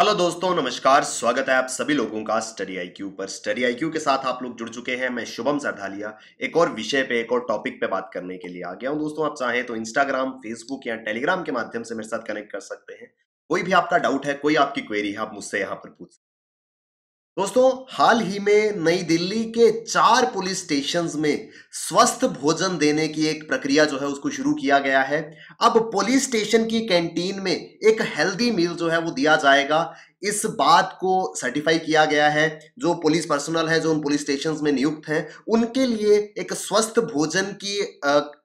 hello दोस्तों नमस्कार स्वागत है आप सभी लोगों का स्टडी आईक्यू पर स्टडी आईक्यू के साथ आप लोग जुड़ चुके हैं मैं शुभम सरधालिया एक और विषय पे एक और टॉपिक पे बात करने के लिए आ गया हूं दोस्तों आप चाहें तो इंस्टाग्राम फेसबुक या टेलीग्राम के माध्यम से मेरे साथ कनेक्ट कर सकते हैं कोई भी आपका डाउट है कोई आपकी क्वेरी है आप मुझसे यहाँ पर पूछ दोस्तों हाल ही में नई दिल्ली के चार पुलिस स्टेशन में स्वस्थ भोजन देने की एक प्रक्रिया जो है उसको शुरू किया गया है अब पुलिस स्टेशन की कैंटीन में एक हेल्दी मील जो है वो दिया जाएगा इस बात को सर्टिफाई किया गया है जो पुलिस पर्सनल है जो उन पुलिस स्टेशन में नियुक्त हैं उनके लिए एक स्वस्थ भोजन की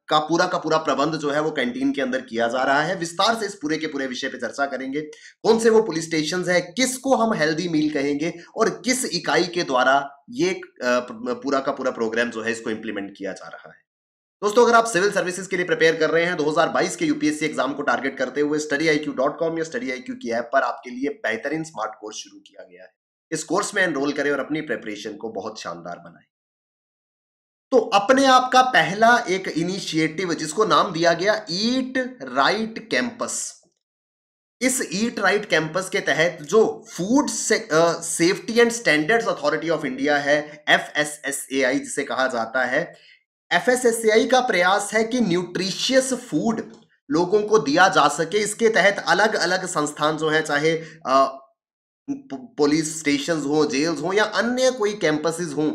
का पूरा का पूरा प्रबंध जो है वो कैंटीन के अंदर किया जा रहा है विस्तार से इस पूरे के पूरे विषय पे चर्चा करेंगे कौन से वो पुलिस स्टेशन है किसको हम हेल्दी मील कहेंगे और किस इकाई के द्वारा ये पूरा का पूरा प्रोग्राम जो है इसको इम्प्लीमेंट किया जा रहा है दोस्तों अगर आप सिविल सर्विसेज के लिए प्रिपेयर कर रहे हैं 2022 के यूपीएससी एग्जाम को टारगेट करते हुए स्टडी आई या स्टडी आई की ऐप पर आपके लिए बेहतरीन स्मार्ट कोर्स शुरू किया गया है इस कोर्स में एनरोल करें और अपनी प्रेपरेशन को बहुत शानदार बनाएं तो अपने आप का पहला एक इनिशिएटिव जिसको नाम दिया गया ईट राइट कैंपस इस ईट राइट कैंपस के तहत जो food safety and standards authority of India है F S S A I जिसे कहा जाता है F S S A I का प्रयास है कि न्यूट्रिशियस फूड लोगों को दिया जा सके इसके तहत अलग अलग संस्थान जो है चाहे पुलिस स्टेशन हो जेल्स हो या अन्य कोई कैंपसेस हों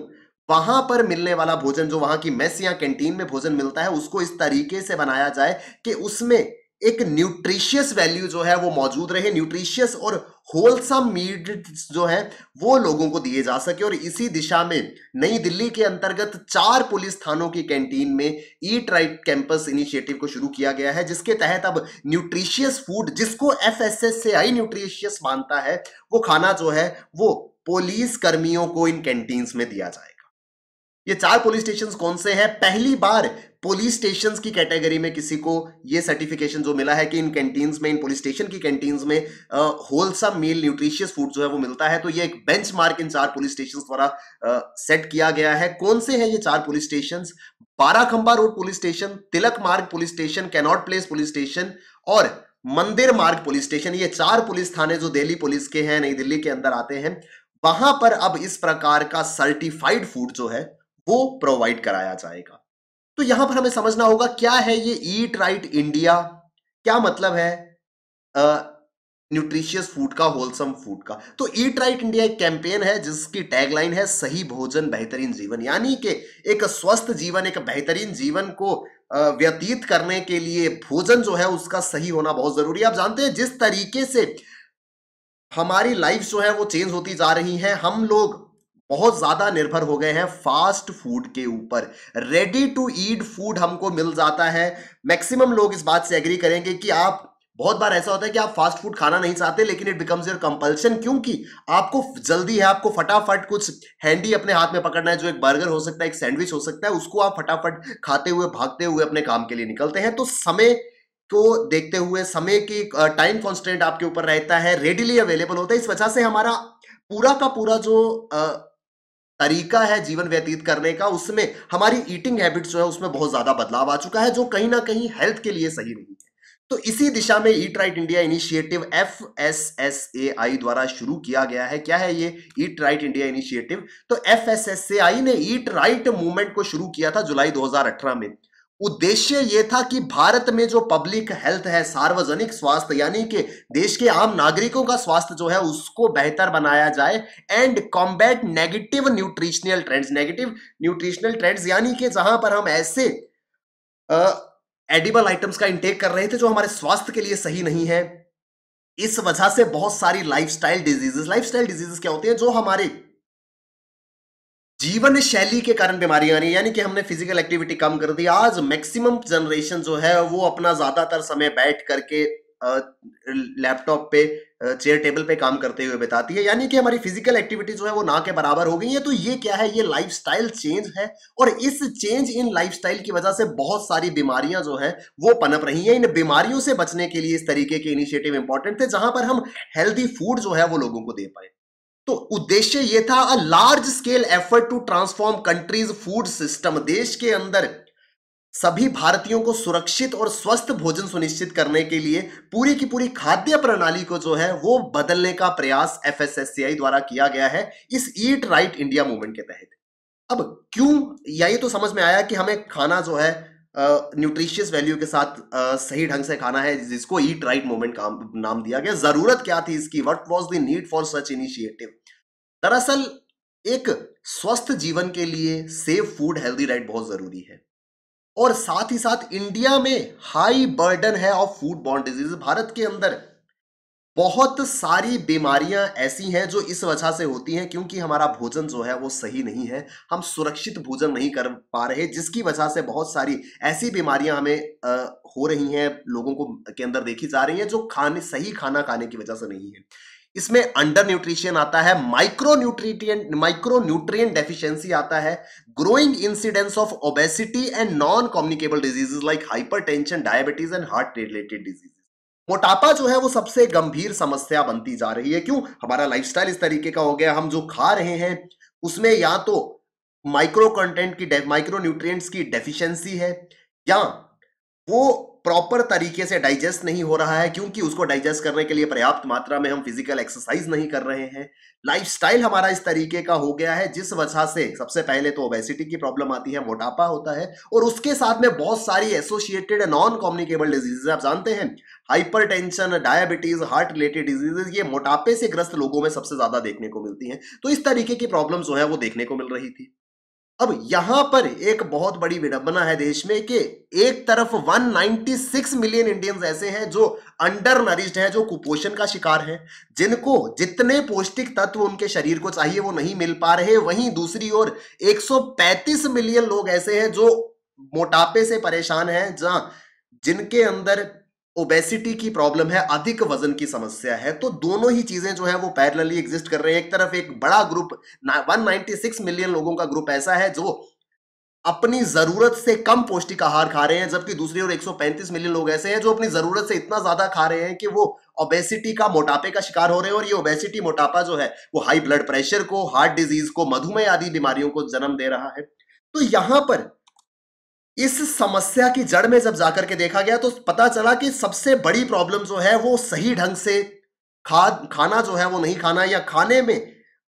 वहां पर मिलने वाला भोजन जो वहां की मेस या कैंटीन में भोजन मिलता है उसको इस तरीके से बनाया जाए कि उसमें एक न्यूट्रिशियस वैल्यू जो है वो मौजूद रहे न्यूट्रिशियस और होलसम मीट जो है वो लोगों को दिए जा सके और इसी दिशा में नई दिल्ली के अंतर्गत चार पुलिस थानों की कैंटीन में ईट राइट कैंपस इनिशिएटिव को शुरू किया गया है जिसके तहत अब न्यूट्रिशियस फूड जिसको एफ एस एस से आई न्यूट्रिशियस मानता है वो खाना जो है वो पुलिस कर्मियों को इन कैंटीन्स में दिया जाएगा ये चार पुलिस स्टेशन कौन से हैं पहली बार पुलिस स्टेशन की कैटेगरी में किसी को ये सर्टिफिकेशन जो मिला है कि इन कैंटीन्स में इन पुलिस स्टेशन की कैंटीन्स में होलसम मील न्यूट्रिशियस फूड जो है वो मिलता है तो ये एक बेंच मार्क इन चार पुलिस स्टेशन द्वारा सेट किया गया है कौन से हैं ये चार police station Barakhamba Road police station Tilak Marg police station Connaught Place police station और मंदिर मार्ग पुलिस स्टेशन ये चार पुलिस थाने जो दिल्ली पुलिस के हैं नई दिल्ली के अंदर आते हैं वहां पर अब इस प्रकार का सर्टिफाइड फूड जो है वो प्रोवाइड कराया जाएगा तो यहां पर हमें समझना होगा क्या है ये ईट राइट इंडिया क्या मतलब है न्यूट्रिशियस फूड का होलसम फूड का तो ईट राइट इंडिया एक कैंपेन है जिसकी टैगलाइन है सही भोजन बेहतरीन जीवन यानी कि एक स्वस्थ जीवन एक बेहतरीन जीवन को व्यतीत करने के लिए भोजन जो है उसका सही होना बहुत जरूरी है आप जानते हैं जिस तरीके से हमारी लाइफ जो है वो चेंज होती जा रही है हम लोग बहुत ज़्यादा निर्भर हो गए हैं फास्ट फूड के ऊपर रेडी टू ईट फूड हमको मिल जाता है मैक्सिमम लोग इस बात से एग्री करेंगे कि आप बहुत बार ऐसा होता है कि आप फास्ट फूड खाना नहीं चाहते लेकिन इट बिकम्स योर कंपल्शन क्योंकि आपको जल्दी है आपको फटाफट कुछ हैंडी अपने हाथ में पकड़ना है जो एक बर्गर हो सकता है एक सैंडविच हो सकता है उसको आप फटाफट खाते हुए भागते हुए अपने काम के लिए निकलते हैं तो समय को देखते हुए समय की टाइम कॉन्स्टेंट आपके ऊपर रहता है रेडिली अवेलेबल होता है इस वजह से हमारा पूरा का पूरा जो तरीका है जीवन व्यतीत करने का उसमें हमारी ईटिंग हैबिट्स जो है उसमें बहुत ज्यादा बदलाव आ चुका है जो कहीं ना कहीं हेल्थ के लिए सही नहीं है तो इसी दिशा में eat right India initiative F S S A I द्वारा शुरू किया गया है क्या है ये ईट राइट इंडिया इनिशिएटिव तो F S S A I ने ईट राइट मूवमेंट को शुरू किया था जुलाई 2018 में उद्देश्य ये था कि भारत में जो पब्लिक हेल्थ है सार्वजनिक स्वास्थ्य यानी कि देश के आम नागरिकों का स्वास्थ्य जो है उसको बेहतर बनाया जाए and combat negative nutritional trends negative nutritional trends यानी कि जहां पर हम ऐसे एडिबल आइटम्स का इंटेक कर रहे थे जो हमारे स्वास्थ्य के लिए सही नहीं है इस वजह से बहुत सारी लाइफस्टाइल डिजीजेस लाइफस्टाइल डिजीजेस क्या होती हैं जो हमारे जीवन शैली के कारण बीमारियां आ रही है यानी कि हमने फिजिकल एक्टिविटी कम कर दी आज मैक्सिमम जनरेशन जो है वो अपना ज्यादातर समय बैठ करके लैपटॉप पे चेयर टेबल पे काम करते हुए बताती है यानी कि हमारी फिजिकल एक्टिविटी जो है वो ना के बराबर हो गई है तो ये क्या है ये लाइफ चेंज है और इस चेंज इन लाइफ की वजह से बहुत सारी बीमारियां जो है वो पनप रही हैं इन बीमारियों से बचने के लिए इस तरीके के इनिशिएटिव इंपॉर्टेंट थे जहां पर हम हेल्दी फूड जो है वो लोगों को दे पाए तो उद्देश्य यह था a large scale effort to transform country's food system देश के अंदर सभी भारतीयों को सुरक्षित और स्वस्थ भोजन सुनिश्चित करने के लिए पूरी की पूरी खाद्य प्रणाली को जो है वो बदलने का प्रयास एफएसएससीआई द्वारा किया गया है इस ईट राइट इंडिया मूवमेंट के तहत अब क्यों या ये तो समझ में आया कि हमें खाना जो है न्यूट्रिशियस वैल्यू के साथ uh, सही ढंग से खाना है जिसको ईट राइट मूवमेंट का नाम दिया गया जरूरत क्या थी इसकी what was the need for such initiative दरअसल एक स्वस्थ जीवन के लिए सेफ फूड हेल्दी डाइट बहुत जरूरी है और साथ ही साथ इंडिया में हाई बर्डन है ऑफ फूड बॉन्ड डिजीज भारत के अंदर बहुत सारी बीमारियां ऐसी हैं जो इस वजह से होती हैं क्योंकि हमारा भोजन जो है वो सही नहीं है हम सुरक्षित भोजन नहीं कर पा रहे जिसकी वजह से बहुत सारी ऐसी बीमारियां हमें आ, हो रही हैं लोगों को के अंदर देखी जा रही हैं जो खाने सही खाना खाने की वजह से नहीं है इसमें अंडर न्यूट्रिशन आता है micro nutrient micro nutrient deficiency आता है growing incidence of obesity and non communicable diseases like hypertension diabetes and heart related diseases मोटापा जो है वो सबसे गंभीर समस्या बनती जा रही है क्यों हमारा लाइफस्टाइल इस तरीके का हो गया हम जो खा रहे हैं उसमें या तो माइक्रो कंटेंट की माइक्रो न्यूट्रिएंट्स की डेफिशिएंसी है या वो प्रॉपर तरीके से डाइजेस्ट नहीं हो रहा है क्योंकि उसको डाइजेस्ट करने के लिए पर्याप्त मात्रा में हम फिजिकल एक्सरसाइज नहीं कर रहे हैं लाइफस्टाइल हमारा इस तरीके का हो गया है जिस वजह से सबसे पहले तो ओबेसिटी की प्रॉब्लम आती है मोटापा होता है और उसके साथ में बहुत सारी एसोसिएटेड नॉन कॉम्युनिकेबल डिजीजेज आप जानते हैं hyper diabetes heart related diseases ये मोटापे से ग्रस्त लोगों में सबसे ज्यादा देखने को मिलती है तो इस तरीके की प्रॉब्लम जो है वो देखने को मिल रही थी अब यहां पर एक बहुत बड़ी विडंबना है देश में कि एक तरफ 196 मिलियन इंडियंस ऐसे हैं जो अंडर नरिश्ड है जो कुपोषण का शिकार है जिनको जितने पौष्टिक तत्व उनके शरीर को चाहिए वो नहीं मिल पा रहे वहीं दूसरी ओर 135 मिलियन लोग ऐसे हैं जो मोटापे से परेशान हैं जहां जिनके अंदर ओबेसिटी की प्रॉब्लम है अधिक वजन की समस्या है तो दोनों ही चीजें जो है वो पैरेलली एग्जिस्ट कर रहे हैं एक तरफ एक बड़ा ग्रुप 196 मिलियन लोगों का ग्रुप ऐसा है जो अपनी जरूरत से कम पौष्टिक आहार खा रहे हैं जबकि दूसरी ओर 135 मिलियन लोग ऐसे हैं जो अपनी जरूरत से इतना ज्यादा खा रहे हैं कि वो ओबेसिटी का मोटापे का शिकार हो रहे हैं और ये ओबेसिटी मोटापा जो है वो हाई ब्लड प्रेशर को हार्ट डिजीज को मधुमेह आदि बीमारियों को जन्म दे रहा है तो यहां पर इस समस्या की जड़ में जब जाकर के देखा गया तो पता चला कि सबसे बड़ी प्रॉब्लम जो है वो सही ढंग से खाद खाना जो है वो नहीं खाना या खाने में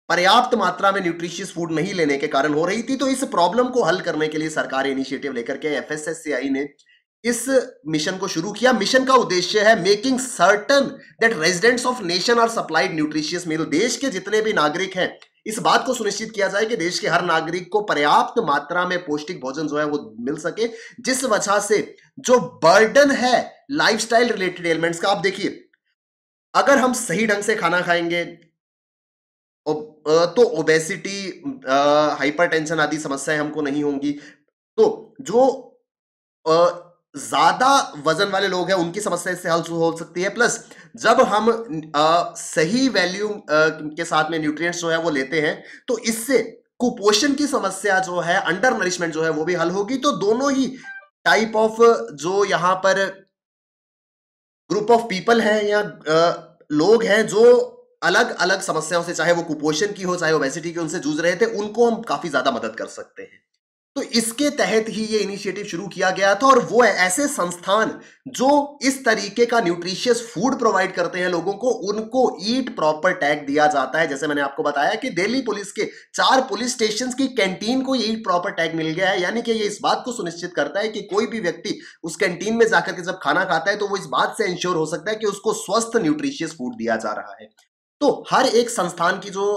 पर्याप्त मात्रा में न्यूट्रिशियस फूड नहीं लेने के कारण हो रही थी तो इस प्रॉब्लम को हल करने के लिए सरकार इनिशिएटिव लेकर के एफएसएससीआई ने इस मिशन को शुरू किया मिशन का उद्देश्य है making certain that residents of nation are supplied nutritious meal देश के जितने भी नागरिक हैं इस बात को सुनिश्चित किया जाए कि देश के हर नागरिक को पर्याप्त मात्रा में पौष्टिक भोजन जो है वो मिल सके जिस वजह से जो बर्डन है लाइफस्टाइल रिलेटेड एलिमेंट्स का आप देखिए अगर हम सही ढंग से खाना खाएंगे तो ओबेसिटी हाइपरटेंशन आदि समस्याएं हमको नहीं होंगी तो जो ज़्यादा वजन वाले लोग हैं उनकी समस्या इससे हल हो सकती है प्लस जब हम आ, सही वैल्यू के साथ में न्यूट्रिएंट्स जो है वो लेते हैं तो इससे कुपोषण की समस्या जो है अंडर नरिशमेंट जो है वो भी हल होगी तो दोनों ही टाइप ऑफ जो यहां पर ग्रुप ऑफ पीपल हैं या लोग हैं जो अलग अलग समस्याओं से चाहे वो कुपोषण की हो चाहे वैसिटी की उनसे जूझ रहे थे उनको हम काफी ज्यादा मदद कर सकते हैं तो इसके तहत ही ये इनिशिएटिव शुरू किया गया था और वो ऐसे संस्थान जो इस तरीके का न्यूट्रिशियस फूड प्रोवाइड करते हैं लोगों को उनको ईट प्रॉपर टैग दिया जाता है जैसे मैंने आपको बताया कि दिल्ली पुलिस के चार पुलिस स्टेशन की कैंटीन को ईट प्रॉपर टैग मिल गया है यानी कि ये इस बात को सुनिश्चित करता है कि कोई भी व्यक्ति उस कैंटीन में जाकर के जब खाना खाता है तो वो इस बात से इंश्योर हो सकता है कि उसको स्वस्थ न्यूट्रिशियस फूड दिया जा रहा है तो हर एक संस्थान की जो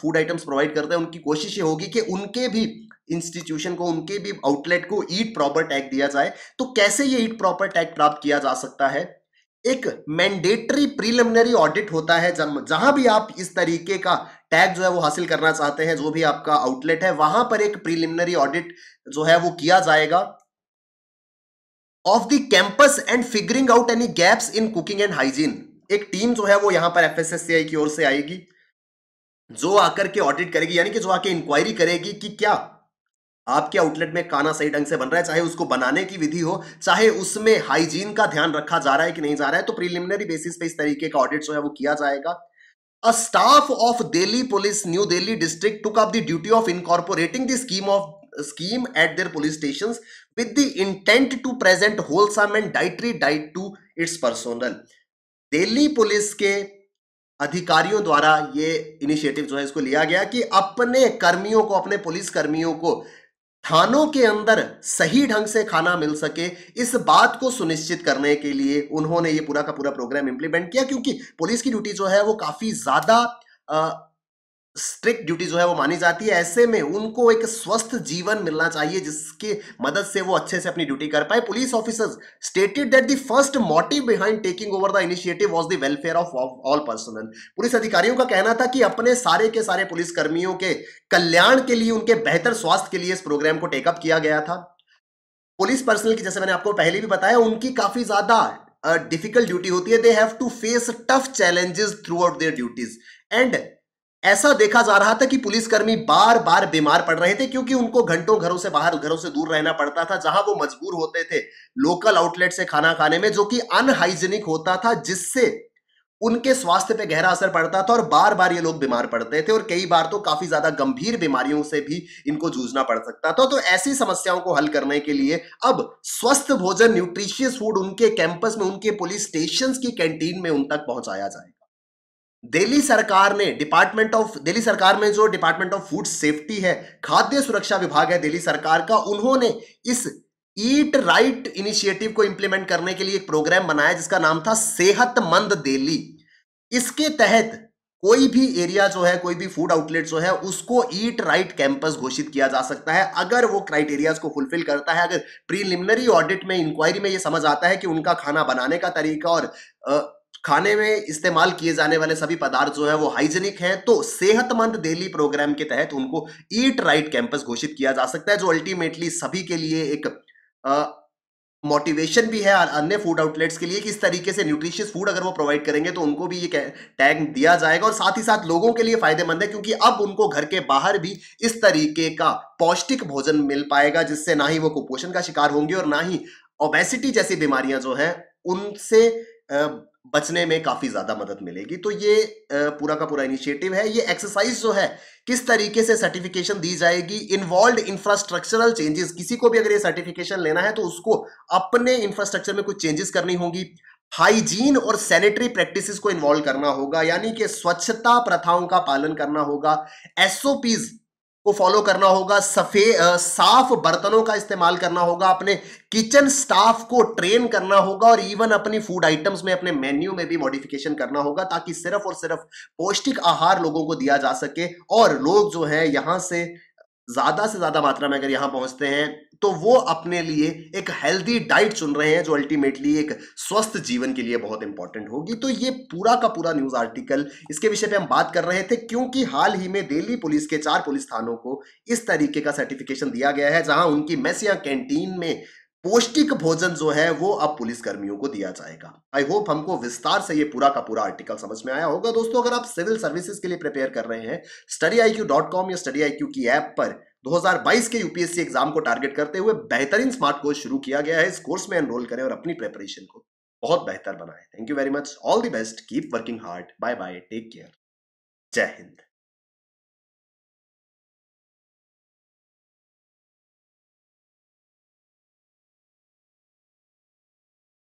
फूड आइटम्स प्रोवाइड करते हैं उनकी कोशिश ये होगी कि उनके भी इंस्टीट्यूशन को उनके भी आउटलेट को ईट प्रॉपर टैग दिया जाए तो कैसे ये ईट प्रॉपर टैग प्राप्त किया जा सकता है एक मैंडेटरी प्रीलिमिनरी ऑडिट होता है जहां भी आप इस तरीके का टैग जो है वो हासिल करना चाहते हैं जो भी आपका आउटलेट है वहां पर एक प्रीलिमिनरी ऑडिट जो है वो किया जाएगा of the campus and figuring out any gaps in cooking and hygiene एक टीम जो है वो यहां पर एफ की ओर से आएगी जो आकर के ऑडिट करेगी यानी कि जो आके इंक्वायरी करेगी कि क्या आपके आउटलेट में काना सही ढंग से बन रहा है चाहे उसको बनाने की विधि हो चाहे उसमें हाइजीन का ध्यान रखा जा रहा है कि नहीं जा रहा है तो प्रिलिमिनरी बेसिस पे इस तरीके का ऑडिट जो है वो किया जाएगा a staff of Delhi police New Delhi district took up the duty of incorporating the scheme of scheme at their police station with the intent to present wholesome and dietary diet to its personnel Delhi police के अधिकारियों द्वारा ये initiative जो है इसको लिया गया कि अपने कर्मियों को अपने पुलिस कर्मियों को थानों के अंदर सही ढंग से खाना मिल सके इस बात को सुनिश्चित करने के लिए उन्होंने ये पूरा का पूरा प्रोग्राम इंप्लीमेंट किया क्योंकि पुलिस की ड्यूटी जो है वो काफ़ी ज़्यादा स्ट्रिक्ट ड्यूटी जो है वो मानी जाती है ऐसे में उनको एक स्वस्थ जीवन मिलना चाहिए जिसकी मदद से वो अच्छे से अपनी ड्यूटी कर पाए police officers stated that the first motive behind taking over the initiative was the welfare of all personnel police अधिकारियों का कहना था कि अपने सारे के सारे पुलिसकर्मियों के कल्याण के लिए उनके बेहतर स्वास्थ्य के लिए इस प्रोग्राम को टेकअप किया गया था पुलिस पर्सनल की जैसे मैंने आपको पहले भी बताया उनकी काफी ज्यादा डिफिकल्ट ड्यूटी होती है they have to face tough challenges throughout their duties and ऐसा देखा जा रहा था कि पुलिसकर्मी बार बार बीमार पड़ रहे थे क्योंकि उनको घंटों घरों से बाहर घरों से दूर रहना पड़ता था जहां वो मजबूर होते थे लोकल आउटलेट से खाना खाने में जो कि अनहाइजेनिक होता था जिससे उनके स्वास्थ्य पे गहरा असर पड़ता था और बार बार ये लोग बीमार पड़ते थे और कई बार तो काफी ज्यादा गंभीर बीमारियों से भी इनको जूझना पड़ सकता था तो ऐसी समस्याओं को हल करने के लिए अब स्वस्थ भोजन न्यूट्रिशियस फूड उनके कैंपस में उनके पुलिस स्टेशन की कैंटीन में उन तक पहुंचाया जाए दिल्ली सरकार ने डिपार्टमेंट ऑफ दिल्ली सरकार में जो डिपार्टमेंट ऑफ फूड सेफ्टी है खाद्य सुरक्षा विभाग है दिल्ली सरकार का उन्होंने इस ईट राइट इनिशिएटिव को इंप्लीमेंट करने के लिए एक प्रोग्राम बनाया जिसका नाम था सेहतमंद दिल्ली इसके तहत कोई भी एरिया जो है कोई भी फूड आउटलेट जो है उसको ईट राइट कैंपस घोषित किया जा सकता है अगर वो क्राइटेरियाज को फुलफिल करता है अगर प्रीलिमिनरी ऑडिट में इंक्वायरी में ये समझ आता है कि उनका खाना बनाने का तरीका और खाने में इस्तेमाल किए जाने वाले सभी पदार्थ जो है वो हाइजेनिक हैं तो सेहतमंद डेली प्रोग्राम के तहत उनको ईट राइट कैंपस घोषित किया जा सकता है जो अल्टीमेटली सभी के लिए एक मोटिवेशन भी है अन्य फूड आउटलेट्स के लिए कि इस तरीके से न्यूट्रिशियस फूड अगर वो प्रोवाइड करेंगे तो उनको भी ये टैग दिया जाएगा और साथ ही साथ लोगों के लिए फायदेमंद है क्योंकि अब उनको घर के बाहर भी इस तरीके का पौष्टिक भोजन मिल पाएगा जिससे ना ही वो कुपोषण का शिकार होंगे और ना ही ओबेसिटी जैसी बीमारियां जो हैं उनसे बचने में काफ़ी ज़्यादा मदद मिलेगी तो ये पूरा का पूरा इनिशिएटिव है ये एक्सरसाइज जो है किस तरीके से सर्टिफिकेशन दी जाएगी इन्वॉल्व इंफ्रास्ट्रक्चरल चेंजेस किसी को भी अगर ये सर्टिफिकेशन लेना है तो उसको अपने इंफ्रास्ट्रक्चर में कुछ चेंजेस करनी होगी हाइजीन और सैनिटरी प्रैक्टिसेस को इन्वॉल्व करना होगा यानी कि स्वच्छता प्रथाओं का पालन करना होगा एसओपीज को फॉलो करना होगा सफ़े साफ बर्तनों का इस्तेमाल करना होगा अपने किचन स्टाफ को ट्रेन करना होगा और इवन अपनी फूड आइटम्स में अपने मेन्यू में भी मॉडिफिकेशन करना होगा ताकि सिर्फ और सिर्फ पौष्टिक आहार लोगों को दिया जा सके और लोग जो है यहां से ज़्यादा से ज़्यादा मात्रा में अगर यहां पहुंचते हैं तो वो अपने लिए एक हेल्दी डाइट चुन रहे हैं जो अल्टीमेटली एक स्वस्थ जीवन के लिए बहुत इंपॉर्टेंट होगी तो ये पूरा का पूरा न्यूज़ आर्टिकल इसके विषय पे हम बात कर रहे थे क्योंकि हाल ही में दिल्ली पुलिस के चार पुलिस थानों को इस तरीके का सर्टिफिकेशन दिया गया है जहां उनकी मेसिया कैंटीन में पौष्टिक भोजन जो है वो अब पुलिस कर्मियों को दिया जाएगा आई होप हमको विस्तार से ये पूरा का पूरा आर्टिकल समझ में आया होगा दोस्तों अगर आप सिविल सर्विसेज के लिए प्रिपेयर कर रहे हैं study I Q dot com या स्टडी आई क्यू की ऐप पर 2022 के यूपीएससी एग्जाम को टारगेट करते हुए बेहतरीन स्मार्ट कोर्स शुरू किया गया है इस कोर्स में एनरोल करें और अपनी प्रेपरेशन को बहुत बेहतर बनाए thank you very much all the best keep working hard bye bye take care जय हिंद